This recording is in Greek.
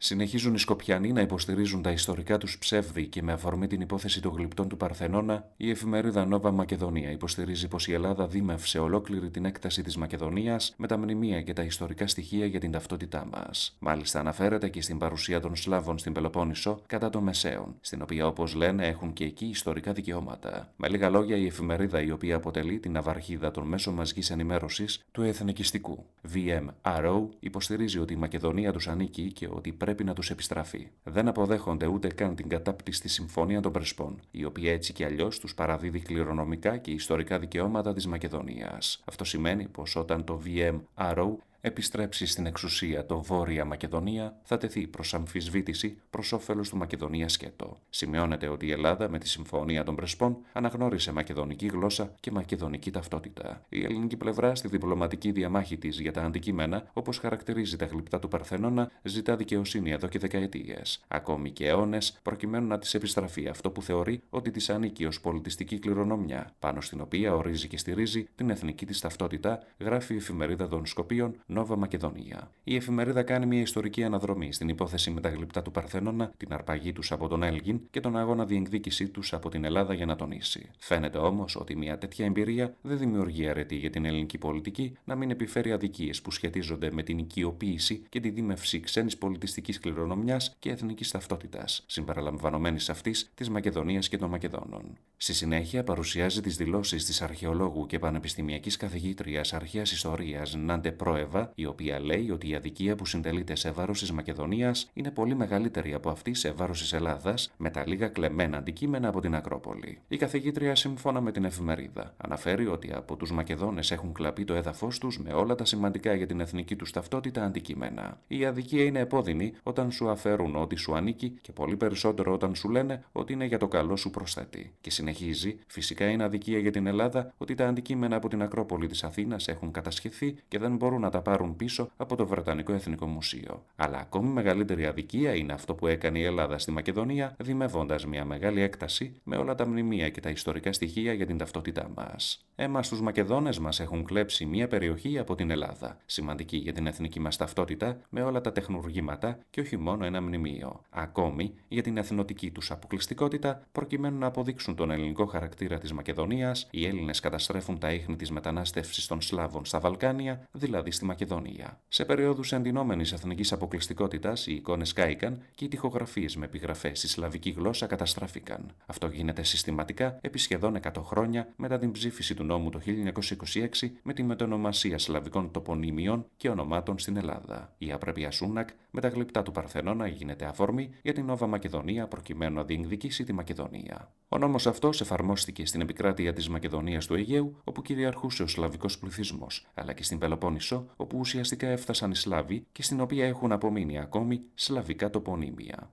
Συνεχίζουν οι Σκοπιανοί να υποστηρίζουν τα ιστορικά τους ψεύδη και με αφορμή την υπόθεση των γλυπτών του Παρθενώνα, η εφημερίδα Νόβα Μακεδονία υποστηρίζει πως η Ελλάδα δίμευσε ολόκληρη την έκταση της Μακεδονίας με τα μνημεία και τα ιστορικά στοιχεία για την ταυτότητά μας. Μάλιστα, αναφέρεται και στην παρουσία των Σλάβων στην Πελοπόννησο κατά των Μεσαίων, στην οποία όπως λένε έχουν και εκεί ιστορικά δικαιώματα. Με λίγα λόγια, η εφημερίδα η οποία αποτελεί την αυαρχίδα των μέσων μαζικής ενημέρωσης του εθνικιστικού. VMRO υποστηρίζει ότι η Μακεδονία τους ανήκει και ότι πρέπει να τους επιστραφεί. Δεν αποδέχονται ούτε καν την κατάπτυστη συμφωνία των Πρεσπών, η οποία έτσι κι αλλιώς τους παραδίδει κληρονομικά και ιστορικά δικαιώματα της Μακεδονίας. Αυτό σημαίνει πως όταν το VM επιστρέψει στην εξουσία το Βόρεια Μακεδονία θα τεθεί προς αμφισβήτηση προς όφελος του Μακεδονία Σκέτο. Σημειώνεται ότι η Ελλάδα με τη Συμφωνία των Πρεσπών αναγνώρισε μακεδονική γλώσσα και μακεδονική ταυτότητα. Η ελληνική πλευρά στη διπλωματική διαμάχη της για τα αντικείμενα, όπως χαρακτηρίζει τα γλυπτά του Παρθενώνα, ζητά δικαιοσύνη εδώ και δεκαετίες, ακόμη και αιώνες, προκειμένου να της επιστραφεί αυτό που θεωρεί ότι της ανήκει ως πολιτιστική κληρονομιά, πάνω στην οποία ορίζει και στηρίζει την εθνική της ταυτότητα, γράφει η εφημερίδα των Σκοπίων Νόβα Μακεδόνια. Η εφημερίδα κάνει μια ιστορική αναδρομή στην υπόθεση με τα γλυπτά του Παρθενώνα, την αρπαγή τους από τον Έλγιν και τον αγώνα διεκδίκησή τους από την Ελλάδα για να τονίσει. Φαίνεται όμως ότι μια τέτοια εμπειρία δεν δημιουργεί αρετή για την ελληνική πολιτική να μην επιφέρει αδικίες που σχετίζονται με την οικειοποίηση και τη δίμευση ξένης πολιτιστικής κληρονομιάς και εθνικής ταυτότητας, συμπαραλαμβανομένη αυτής της Μακεδονίας και των Μακεδόνων. Στη συνέχεια παρουσιάζει τις δηλώσεις της αρχαιολόγου και πανεπιστημιακής καθηγήτριας αρχαίας ιστορίας Νάντε Πρόεβα η οποία λέει ότι η αδικία που συντελείται σε βάρος της Μακεδονίας είναι πολύ μεγαλύτερη από αυτή σε βάρος της Ελλάδας, με τα λίγα κλεμμένα αντικείμενα από την Ακρόπολη. Η καθηγήτρια, σύμφωνα με την εφημερίδα, αναφέρει ότι από τους Μακεδόνες έχουν κλαπεί το έδαφος τους με όλα τα σημαντικά για την εθνική τους ταυτότητα αντικείμενα. Η αδικία είναι επώδυνη όταν σου αφαίρουν ότι σου ανήκει και πολύ περισσότερο όταν σου λένε ότι είναι για το καλό σου προσθέτη. Και συνεχίζει, φυσικά είναι αδικία για την Ελλάδα ότι τα αντικείμενα από την Ακρόπολη της Αθήνας έχουν κατασχεθεί και δεν μπορούν να τα πάρουν πίσω από το Βρετανικό Εθνικό Μουσείο. Αλλά ακόμη μεγαλύτερη αδικία είναι αυτό που έκανε η Ελλάδα στη Μακεδονία, δημευώντα μια μεγάλη έκταση με όλα τα μνημεία και τα ιστορικά στοιχεία για την ταυτότητά μας. Έμα στου Μακεδόνες μας έχουν κλέψει μια περιοχή από την Ελλάδα, σημαντική για την εθνική μας ταυτότητα με όλα τα τεχνουργήματα και όχι μόνο ένα μνημείο. Ακόμη για την εθνοτική τους αποκλειστικότητα, προκειμένου να αποδείξουν τον ελληνικό χαρακτήρα της Μακεδονίας, οι Έλληνες καταστρέφουν τα ίχνη της μετανάστευσης των Σλάβων στα Βαλκάνια, δηλαδή στη Μακεδονία. Μακεδόνια. Σε περίοδου αντινόμενη εθνικής αποκλειστικότητας, οι εικόνες κάηκαν και οι τοιχογραφίε με επιγραφές στη σλαβική γλώσσα καταστράφηκαν. Αυτό γίνεται συστηματικά επί σχεδόν 100 χρόνια μετά την ψήφιση του νόμου το 1926 με τη μετονομασία σλαβικών τοπονίμιων και ονομάτων στην Ελλάδα. Η Απρεπία Σούνακ με τα γλυπτά του Παρθενώνα γίνεται αφορμή για την Νόβα Μακεδονία προκειμένου να διεκδικήσει τη Μακεδονία. Ο νόμος αυτός εφαρμόστηκε στην επικράτεια της Μακεδονίας του Αιγαίου, όπου κυριαρχούσε ο σλαβικός πληθυσμός, αλλά και στην Πελοπόννησο, όπου ουσιαστικά έφτασαν οι Σλάβοι και στην οποία έχουν απομείνει ακόμη σλαβικά τοπονύμια.